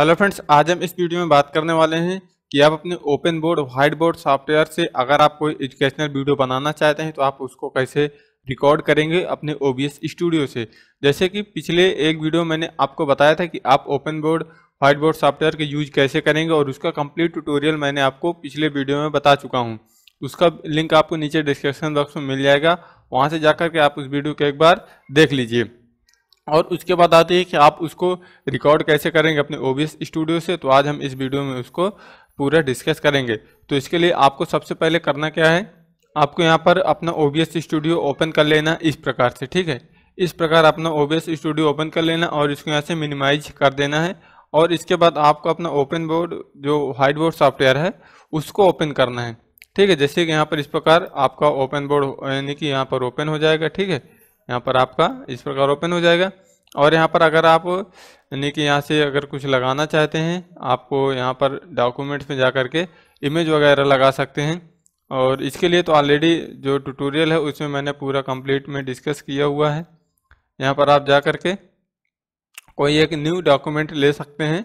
hello friends आज हम इस वीडियो में बात करने वाले हैं कि आप अपने open board white board software से अगर आप कोई एजुकेशनल वीडियो बनाना चाहते हैं तो आप उसको कैसे रिकॉर्ड करेंगे अपने ओ स्टूडियो से जैसे कि पिछले एक वीडियो मैंने आपको बताया था कि आप open board white board software के यूज कैसे करेंगे और उसका कम्प्लीट ट्यूटोरियल मैंने आपको पिछले वीडियो में बता चुका हूँ उसका लिंक आपको नीचे डिस्क्रिप्शन बॉक्स में मिल जाएगा वहाँ से जाकर के आप उस वीडियो को एक बार देख लीजिए और उसके बाद आती है कि आप उसको रिकॉर्ड कैसे करेंगे अपने ओ स्टूडियो से तो आज हम इस वीडियो में उसको पूरा डिस्कस करेंगे तो इसके लिए आपको सबसे पहले करना क्या है आपको यहाँ पर अपना ओ स्टूडियो ओपन कर लेना इस प्रकार से ठीक है इस प्रकार अपना ओ स्टूडियो ओपन कर लेना और इसको यहाँ से मिनिमाइज कर देना है और इसके बाद आपको अपना ओपन बोर्ड जो हाइड बोर्ड सॉफ्टवेयर है उसको ओपन करना है ठीक है जैसे कि यहाँ पर इस प्रकार आपका ओपन बोर्ड यानी कि यहाँ पर ओपन हो जाएगा ठीक है यहाँ पर आपका इस प्रकार ओपन हो जाएगा और यहाँ पर अगर आप यानी कि यहाँ से अगर कुछ लगाना चाहते हैं आपको यहाँ पर डॉक्यूमेंट्स में जा कर के इमेज वगैरह लगा सकते हैं और इसके लिए तो ऑलरेडी जो ट्यूटोरियल है उसमें मैंने पूरा कंप्लीट में डिस्कस किया हुआ है यहाँ पर आप जा कर के कोई एक न्यू डॉक्यूमेंट ले सकते हैं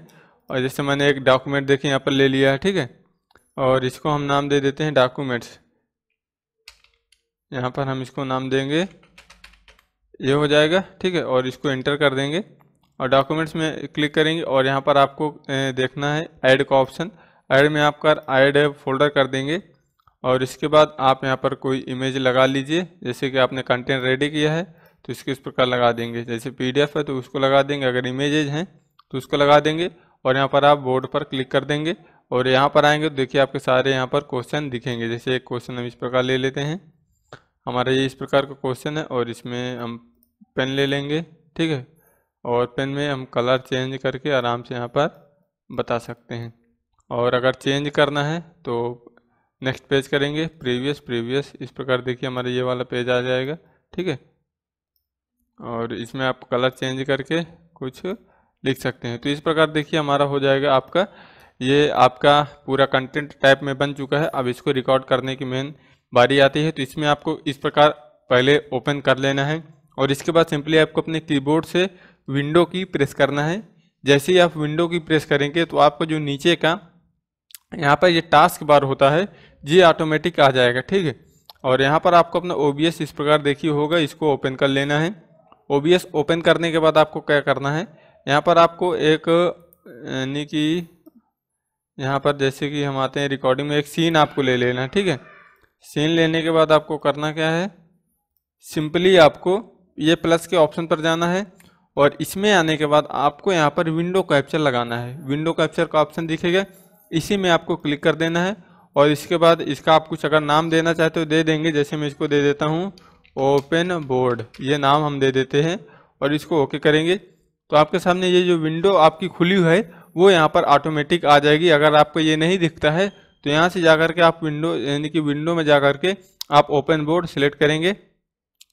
और जैसे मैंने एक डॉक्यूमेंट देखे यहाँ पर ले लिया है ठीक है और इसको हम नाम दे देते हैं डॉक्यूमेंट्स यहाँ पर हम इसको नाम देंगे ये हो जाएगा ठीक है और इसको एंटर कर देंगे और डॉक्यूमेंट्स में क्लिक करेंगे और यहाँ पर आपको देखना है ऐड का ऑप्शन ऐड में आपका ऐड फोल्डर कर देंगे और इसके बाद आप यहाँ पर कोई इमेज लगा लीजिए जैसे कि आपने कंटेंट रेडी किया है तो इसके इस प्रकार लगा देंगे जैसे पीडीएफ है तो उसको लगा देंगे अगर इमेजेज हैं तो उसको लगा देंगे और यहाँ पर आप बोर्ड पर क्लिक कर देंगे और यहाँ पर आएंगे तो देखिए आपके सारे यहाँ पर क्वेश्चन दिखेंगे जैसे एक क्वेश्चन हम इस प्रकार ले लेते हैं हमारा ये इस प्रकार का क्वेश्चन है और इसमें हम पेन ले लेंगे ठीक है और पेन में हम कलर चेंज करके आराम से यहाँ पर बता सकते हैं और अगर चेंज करना है तो नेक्स्ट पेज करेंगे प्रीवियस प्रीवियस इस प्रकार देखिए हमारा ये वाला पेज आ जाएगा ठीक है और इसमें आप कलर चेंज करके कुछ लिख सकते हैं तो इस प्रकार देखिए हमारा हो जाएगा आपका ये आपका पूरा कंटेंट टाइप में बन चुका है अब इसको रिकॉर्ड करने की मेन बारी आती है तो इसमें आपको इस प्रकार पहले ओपन कर लेना है और इसके बाद सिंपली आपको अपने कीबोर्ड से विंडो की प्रेस करना है जैसे ही आप विंडो की प्रेस करेंगे तो आपको जो नीचे का यहाँ पर ये टास्क बार होता है ये ऑटोमेटिक आ जाएगा ठीक है और यहाँ पर आपको अपना ओ इस प्रकार देखिए होगा इसको ओपन कर लेना है ओ ओपन करने के बाद आपको क्या करना है यहाँ पर आपको एक यानी कि यहाँ पर जैसे कि हम आते हैं रिकॉर्डिंग में एक सीन आपको ले लेना है ठीक है सेन लेने के बाद आपको करना क्या है सिंपली आपको ये प्लस के ऑप्शन पर जाना है और इसमें आने के बाद आपको यहाँ पर विंडो कैप्चर लगाना है विंडो कैप्चर का ऑप्शन दिखेगा इसी में आपको क्लिक कर देना है और इसके बाद इसका आप कुछ अगर नाम देना चाहते हो दे देंगे जैसे मैं इसको दे देता हूँ ओपन बोर्ड ये नाम हम दे देते हैं और इसको ओके करेंगे तो आपके सामने ये जो विंडो आपकी खुली है वो यहाँ पर ऑटोमेटिक आ जाएगी अगर आपको ये नहीं दिखता है तो यहाँ से जा के आप विंडो यानी कि विंडो में जा के आप ओपन बोर्ड सेलेक्ट करेंगे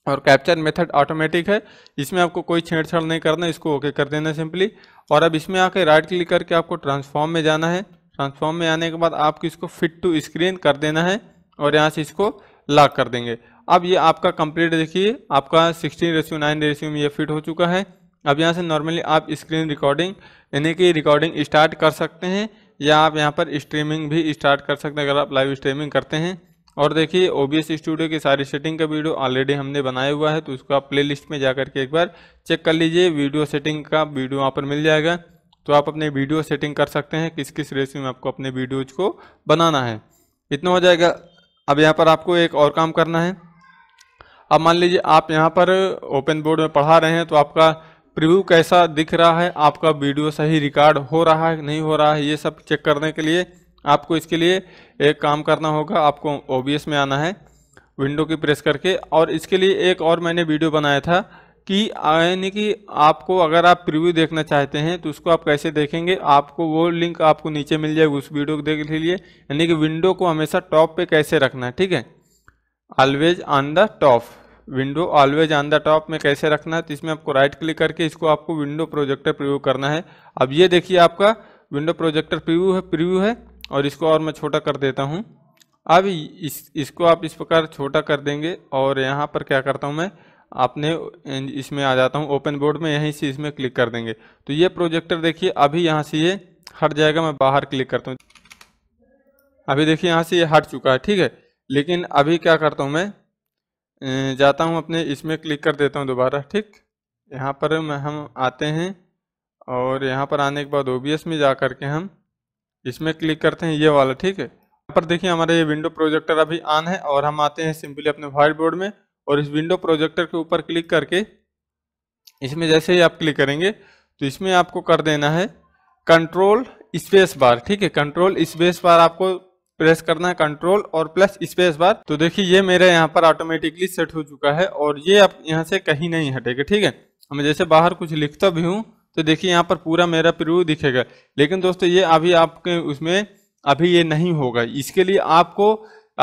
और कैप्चर मेथड ऑटोमेटिक है इसमें आपको कोई छेड़छाड़ नहीं करना इसको ओके कर देना सिंपली और अब इसमें आके राइट क्लिक करके आपको ट्रांसफॉर्म में जाना है ट्रांसफॉर्म में आने के बाद आपको इसको फिट टू स्क्रीन कर देना है और यहाँ से इसको लॉक कर देंगे अब ये आपका कंप्लीट देखिए आपका सिक्सटीन रेशियो नाइन रेशियो में ये फिट हो चुका है अब यहाँ से नॉर्मली आप स्क्रीन रिकॉर्डिंग यानी कि रिकॉर्डिंग स्टार्ट कर सकते हैं या आप यहाँ पर स्ट्रीमिंग भी स्टार्ट कर सकते हैं अगर आप लाइव स्ट्रीमिंग करते हैं और देखिए ओ स्टूडियो की सारी सेटिंग का वीडियो ऑलरेडी हमने बनाया हुआ है तो उसको आप प्लेलिस्ट में जा करके एक बार चेक कर लीजिए वीडियो सेटिंग का वीडियो वहाँ पर मिल जाएगा तो आप अपने वीडियो सेटिंग कर सकते हैं किस किस रेसिंग में आपको अपने वीडियोज को बनाना है इतना हो जाएगा अब यहाँ पर आपको एक और काम करना है अब मान लीजिए आप यहाँ पर ओपन बोर्ड में पढ़ा रहे हैं तो आपका प्रिव्यू कैसा दिख रहा है आपका वीडियो सही रिकॉर्ड हो रहा है नहीं हो रहा है ये सब चेक करने के लिए आपको इसके लिए एक काम करना होगा आपको ओ में आना है विंडो की प्रेस करके और इसके लिए एक और मैंने वीडियो बनाया था कि यानी कि आपको अगर आप प्रीव्यू देखना चाहते हैं तो उसको आप कैसे देखेंगे आपको वो लिंक आपको नीचे मिल जाएगा उस वीडियो को देख लिए यानी कि विंडो को हमेशा टॉप पे कैसे रखना है ठीक है always on the top window always on the top में कैसे रखना है तो इसमें आपको राइट क्लिक करके इसको आपको विंडो प्रोजेक्टर प्रिव्यू करना है अब ये देखिए आपका विंडो प्रोजेक्टर प्रिव्यू है प्रिव्यू है और इसको और मैं छोटा कर देता हूँ अब इस इसको आप इस प्रकार छोटा कर देंगे और यहाँ पर क्या करता हूँ मैं आपने इसमें आ जाता हूँ ओपन बोर्ड में यहीं से इसमें क्लिक कर देंगे तो ये प्रोजेक्टर देखिए अभी यहाँ से ये हट जाएगा मैं बाहर क्लिक करता हूँ अभी देखिए यहाँ से ये हट चुका है ठीक है लेकिन अभी क्या करता हूँ मैं अं, जाता हूँ अपने इसमें क्लिक कर देता हूँ दोबारा ठीक यहाँ पर हम आते हैं और यहाँ पर आने के बाद ओ में जा कर के हम इसमें क्लिक करते हैं ये वाला ठीक है यहाँ पर देखिए हमारा ये विंडो प्रोजेक्टर अभी ऑन है और हम आते हैं सिंपली अपने व्हाइट बोर्ड में और इस विंडो प्रोजेक्टर के ऊपर क्लिक करके इसमें जैसे ही आप क्लिक करेंगे तो इसमें आपको कर देना है कंट्रोल स्पेस बार ठीक है कंट्रोल स्पेस बार आपको प्रेस करना है कंट्रोल और प्लस स्पेस बार तो देखिए ये मेरे यहाँ पर ऑटोमेटिकली सेट हो चुका है और ये आप यहाँ से कहीं नहीं हटेगा ठीक है मैं जैसे बाहर कुछ लिखता भी हूँ तो देखिए यहाँ पर पूरा मेरा प्रव्यू दिखेगा लेकिन दोस्तों ये अभी आपके उसमें अभी ये नहीं होगा इसके लिए आपको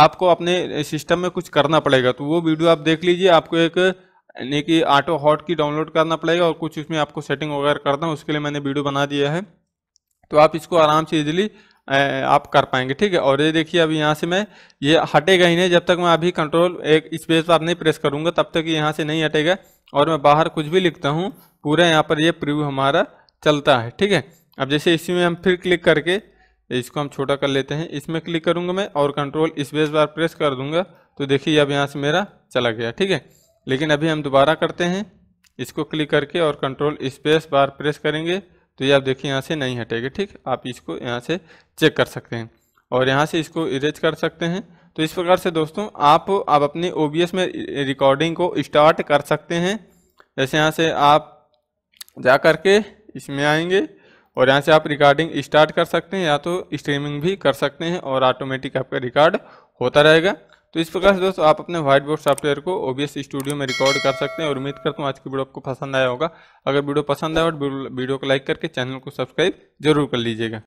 आपको अपने सिस्टम में कुछ करना पड़ेगा तो वो वीडियो आप देख लीजिए आपको एक यानी कि ऑटो हॉट की डाउनलोड करना पड़ेगा और कुछ उसमें आपको सेटिंग वगैरह करना है उसके लिए मैंने वीडियो बना दिया है तो आप इसको आराम से इजिली आप कर पाएंगे ठीक है और ये देखिए अभी यहाँ से मैं ये हटेगा ही नहीं जब तक मैं अभी कंट्रोल एक स्पेस पर नहीं प्रेस करूँगा तब तक यहाँ से नहीं हटेगा और मैं बाहर कुछ भी लिखता हूँ पूरा यहाँ पर ये प्रिव्यू हमारा चलता है ठीक है अब जैसे इसी में हम फिर क्लिक करके इसको हम छोटा कर लेते हैं इसमें क्लिक करूँगा मैं और कंट्रोल स्पेस बार प्रेस कर दूँगा तो देखिए अब यहाँ से मेरा चला गया ठीक है लेकिन अभी हम दोबारा करते हैं इसको क्लिक करके और कंट्रोल स्पेस बार प्रेस करेंगे तो ये आप देखिए यहाँ से नहीं हटेगा ठीक आप इसको यहाँ से चेक कर सकते हैं और यहाँ से इसको इरेज कर सकते हैं तो इस प्रकार से दोस्तों आप आप अपने ओ में रिकॉर्डिंग को स्टार्ट कर सकते हैं जैसे यहाँ से आप जा करके इसमें आएंगे और यहाँ से आप रिकॉर्डिंग स्टार्ट कर सकते हैं या तो स्ट्रीमिंग भी कर सकते हैं और ऑटोमेटिक आपका रिकॉर्ड होता रहेगा तो इस प्रकार से दोस्तों आप अपने व्हाइट बोर्ड सॉफ्टवेयर को ओबीएस स्टूडियो में रिकॉर्ड कर सकते हैं और उम्मीद करता हूँ आज की वीडियो आपको पसंद आया होगा अगर वीडियो पसंद आया और वीडियो को लाइक करके चैनल को सब्सक्राइब जरूर कर लीजिएगा